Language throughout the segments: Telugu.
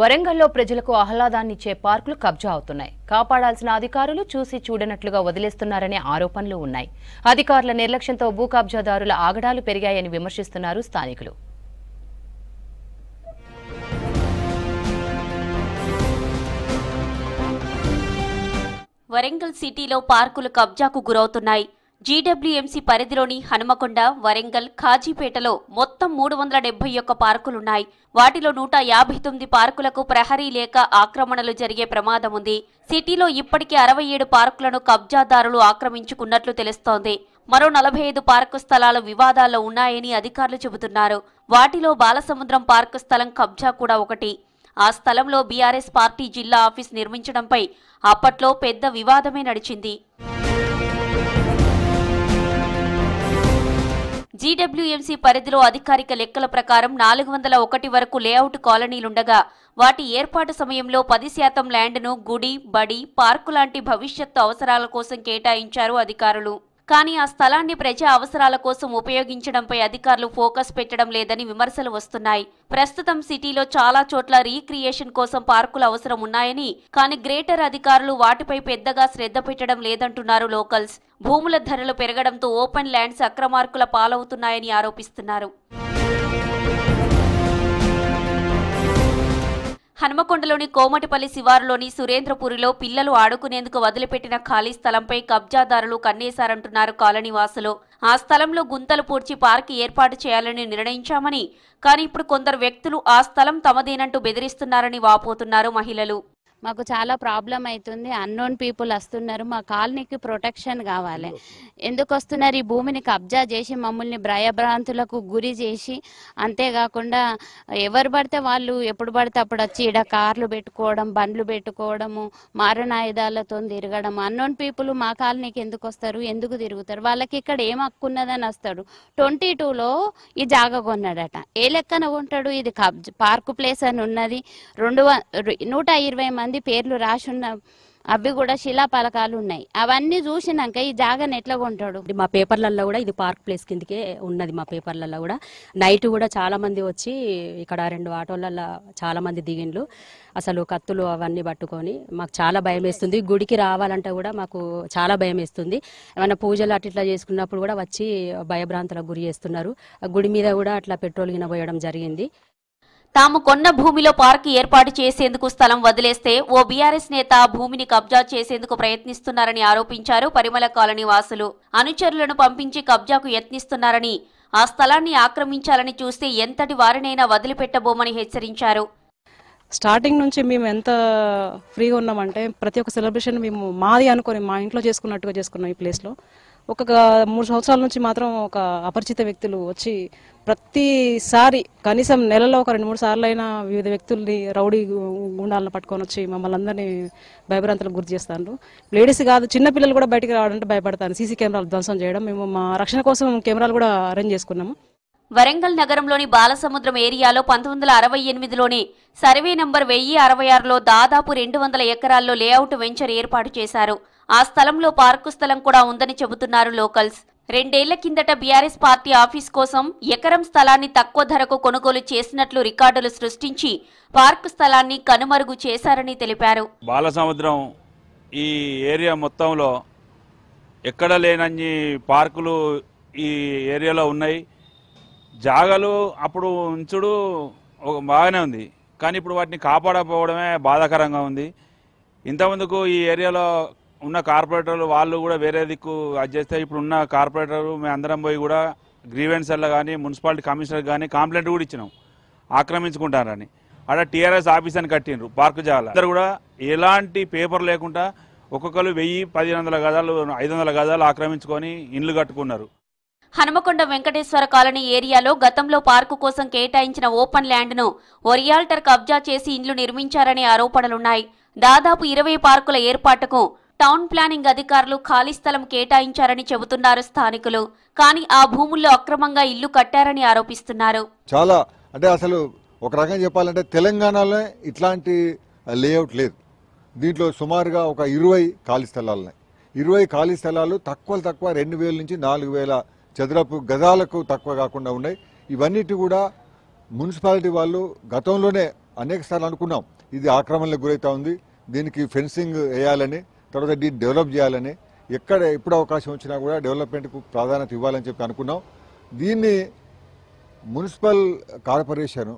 వరంగల్లో ప్రజలకు ఆహ్లాదాన్నిచ్చే పార్కులు కబ్జా అవుతున్నాయి కాపాడాల్సిన అధికారులు చూసి చూడనట్లుగా వదిలేస్తున్నారనే ఆరోపణలు ఉన్నాయి అధికారుల నిర్లక్ష్యంతో భూ కబ్జాదారుల ఆగడాలు పెరిగాయని విమర్శిస్తున్నారు స్థానికులు వరంగల్ సిటీలో పార్కులు కబ్జాకు గురవుతున్నాయి జీడబ్ల్యూఎంసీ పరిధిలోని హనుమకొండ వరంగల్ ఖాజీపేటలో మొత్తం మూడు వందల డెబ్బై ఒక్క పార్కులున్నాయి వాటిలో నూట యాభై తొమ్మిది పార్కులకు ప్రహరీ లేక ఆక్రమణలు జరిగే ప్రమాదం ఉంది సిటీలో ఇప్పటికే అరవై ఏడు పార్కులను కబ్జాదారులు ఆక్రమించుకున్నట్లు తెలుస్తోంది మరో నలభై ఐదు పార్కు స్థలాలు వివాదాల్లో ఉన్నాయని అధికారులు చెబుతున్నారు వాటిలో బాలసముద్రం పార్కు స్థలం కబ్జా కూడా ఒకటి ఆ స్థలంలో బీఆర్ఎస్ పార్టీ జిల్లా ఆఫీస్ నిర్మించడంపై అప్పట్లో పెద్ద వివాదమే నడిచింది జీడబ్ల్యూఎంసీ పరిధిలో అధికారిక లెక్కల ప్రకారం నాలుగు వందల ఒకటి వరకు లేఅవుట్ కాలనీలుండగా వాటి ఏర్పాటు సమయంలో పది శాతం ల్యాండ్ను గుడి బడి పార్కు లాంటి భవిష్యత్తు అవసరాల కోసం కేటాయించారు అధికారులు కానీ ఆ స్థలాన్ని ప్రజా అవసరాల కోసం ఉపయోగించడంపై అధికారులు ఫోకస్ పెట్టడం లేదని విమర్శలు వస్తున్నాయి ప్రస్తుతం సిటీలో చాలా చోట్ల రీక్రియేషన్ కోసం పార్కుల అవసరం ఉన్నాయని కానీ గ్రేటర్ అధికారులు వాటిపై పెద్దగా శ్రద్ధ పెట్టడం లేదంటున్నారు లోకల్స్ భూముల ధరలు పెరగడంతో ఓపెన్ ల్యాండ్స్ అక్రమార్కుల పాలవుతున్నాయని ఆరోపిస్తున్నారు హనుమకొండలోని కోమటిపల్లి శివారులోని సురేంద్రపురిలో పిల్లలు ఆడుకునేందుకు వదిలిపెట్టిన ఖాళీ స్థలంపై కబ్జాదారులు కన్నేశారంటున్నారు కాలనీవాసులు ఆ స్థలంలో గుంతలు పూడ్చి పార్క్ ఏర్పాటు చేయాలని నిర్ణయించామని కానీ ఇప్పుడు కొందరు వ్యక్తులు ఆ స్థలం తమదేనంటూ బెదిరిస్తున్నారని వాపోతున్నారు మహిళలు మాకు చాలా ప్రాబ్లం అవుతుంది అన్నోన్ పీపుల్ వస్తున్నారు మా కాలనీకి ప్రొటెక్షన్ కావాలి ఎందుకు వస్తున్నారు ఈ భూమిని కబ్జా చేసి మమ్మల్ని భయభ్రాంతులకు గురి చేసి అంతేకాకుండా ఎవరు పడితే వాళ్ళు ఎప్పుడు పడితే అప్పుడు వచ్చి ఈడ కార్లు పెట్టుకోవడం బండ్లు పెట్టుకోవడము మారణాయుధాలతో తిరగడం అన్నోన్ పీపుల్ మా కాలనీకి ఎందుకు వస్తారు ఎందుకు తిరుగుతారు వాళ్ళకి ఇక్కడ ఏం హక్కున్నదని వస్తాడు ట్వంటీ టూలో ఈ జాగ కొన్నాడట ఏ లెక్కన కొంటాడు ఇది కబ్జ పార్కు ప్లేస్ అని ఉన్నది రెండు నూట ఇరవై మంది మంది పేర్లు ఉన్న అవి కూడా శిలాపలకాలు ఉన్నాయి అవన్నీ చూసినాక ఈ జాగాన్ని ఎట్లా కొంటాడు మా పేపర్లలో కూడా ఇది పార్క్ ప్లేస్ కిందకే ఉన్నది మా పేపర్లలో కూడా నైట్ కూడా చాలా మంది వచ్చి ఇక్కడ రెండు ఆటోలలో చాలా మంది దిగిండ్లు అసలు కత్తులు అవన్నీ పట్టుకొని మాకు చాలా భయం వేస్తుంది గుడికి రావాలంటే కూడా మాకు చాలా భయం వేస్తుంది ఏమైనా పూజలు అటు ఇట్లా చేసుకున్నప్పుడు కూడా వచ్చి భయభ్రాంతులకు గురి చేస్తున్నారు గుడి మీద కూడా అట్లా పెట్రోల్ గిన పోయడం జరిగింది తాము కొన్న భూమిలో పార్క్ ఏర్పాటు చేసేందుకు స్థలం వదిలేస్తే ఓ బీఆర్ఎస్ నేత భూమిని కబ్జా చేసేందుకు ప్రయత్నిస్తున్నారని ఆరోపించారు పరిమళ కాలనీ వాసులు అనుచరులను పంపించి కబ్జాకు యత్నిస్తున్నారని ఆ స్థలాన్ని ఆక్రమించాలని చూస్తే ఎంతటి వారినైనా వదిలిపెట్టబోమని హెచ్చరించారు స్టార్టింగ్ నుంచి మేము ఎంత ఫ్రీగా ఉన్నామంటే ప్రతి ఒక్క సెలబ్రేషన్ మేము మాది అనుకుని మా ఇంట్లో చేసుకున్నట్టుగా చేసుకున్నాం ఈ ప్లేస్లో ఒక మూడు సంవత్సరాల నుంచి మాత్రం ఒక అపరిచిత వ్యక్తులు వచ్చి ప్రతిసారి కనీసం నెలలో ఒక రెండు మూడు సార్లు అయినా వివిధ వ్యక్తుల్ని రౌడీ గుండాలను పట్టుకొని వచ్చి మమ్మల్ని అందరినీ భయభ్రాంతులకు గురి చేస్తాను లేడీస్ కాదు చిన్న పిల్లలు కూడా బయటికి రావాలంటే భయపడతాను సీసీ కెమెరాలు ధ్వంసం చేయడం మేము మా రక్షణ కోసం కెమెరాలు కూడా అరేంజ్ చేసుకున్నాము వరంగల్ నగరంలోని బాలసముద్రం ఏరియాలో పంతొమ్మిది వందల అరవై ఎనిమిదిలోని సర్వే నంబర్ వెయ్యి అరవై ఆరులో దాదాపు రెండు వందల ఎకరాల్లో లేఅవుట్ వెంచర్ ఏర్పాటు చేశారు ఆ స్థలంలో పార్కు స్థలం కూడా ఉందని చెబుతున్నారు లోకల్స్ రెండేళ్ల కిందట బీఆర్ఎస్ పార్టీ ఆఫీస్ కోసం ఎకరం స్థలాన్ని తక్కువ ధరకు కొనుగోలు చేసినట్లు రికార్డులు సృష్టించి పార్కు స్థలాన్ని కనుమరుగు చేశారని తెలిపారు బాలసముద్రం ఈ ఏరియా మొత్తంలో ఎక్కడ లేనన్ని పార్కులు ఈ ఏరియాలో ఉన్నాయి జాగాలు అప్పుడు ఉంచుడు బాగానే ఉంది కానీ ఇప్పుడు వాటిని కాపాడకపోవడమే బాధాకరంగా ఉంది ఇంతమందుకు ఈ ఏరియాలో ఉన్న కార్పొరేటర్లు వాళ్ళు కూడా వేరే దిక్కు అది చేస్తే ఇప్పుడు ఉన్న కార్పొరేటర్లు మేము అందరం పోయి కూడా గ్రీవెన్సర్లు కానీ మున్సిపాలిటీ కమిషనర్ కానీ కంప్లైంట్ కూడా ఇచ్చినాం ఆక్రమించుకుంటారని అక్కడ టీఆర్ఎస్ ఆఫీస్ అని కట్టిండ్రు పార్క్ జాల అందరు కూడా ఎలాంటి పేపర్ లేకుండా ఒక్కొక్కరు వెయ్యి పది వందల గదాలు ఐదు వందల గదాలు ఆక్రమించుకొని ఇండ్లు కట్టుకున్నారు హనుమకొండ వెంకటేశ్వర కాలనీ ఏరియాలో గతంలో పార్కు కోసం కేటాయించిన ఓపెన్ ల్యాండ్ను ఒరియాల్టర్ కబ్జా చేసి ఇండ్లు నిర్మించారనే ఆరోపణలున్నాయి దాదాపు ఇరవై పార్కుల ఏర్పాటుకు టౌన్ ప్లానింగ్ అధికారులు ఖాళీ స్థలం కేటాయించారని చెబుతున్నారు స్థానికులు కానీ ఆ భూముల్లో అక్రమంగా ఇల్లు కట్టారని ఆరోపిస్తున్నారు చాలా అంటే అసలు ఒక రకంగా చెప్పాలంటే తెలంగాణలో ఇట్లాంటి లేఅవుట్ లేదు దీంట్లో సుమారుగా ఒక ఇరవై ఖాళీ ఉన్నాయి ఇరవై ఖాళీ స్థలాలు తక్కువ తక్కువ రెండు వేల నుంచి నాలుగు వేల చదరపు గజాలకు తక్కువ కాకుండా ఉన్నాయి ఇవన్నీ కూడా మున్సిపాలిటీ వాళ్ళు గతంలోనే అనేక సార్లు అనుకున్నాం ఇది ఆక్రమణలకు గురవుతా ఉంది దీనికి ఫెన్సింగ్ వేయాలని తర్వాత దీన్ని డెవలప్ చేయాలని ఎక్కడ ఎప్పుడు అవకాశం వచ్చినా కూడా డెవలప్మెంట్కు ప్రాధాన్యత ఇవ్వాలని చెప్పి అనుకున్నాం దీన్ని మున్సిపల్ కార్పొరేషన్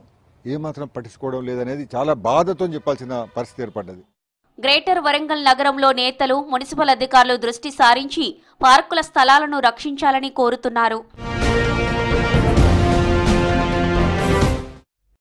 ఏమాత్రం పట్టించుకోవడం లేదనేది చాలా బాధతో చెప్పాల్సిన పరిస్థితి ఏర్పడ్డది గ్రేటర్ వరంగల్ నగరంలో నేతలు మున్సిపల్ అధికారులు దృష్టి సారించి పార్కుల స్థలాలను రక్షించాలని కోరుతున్నారు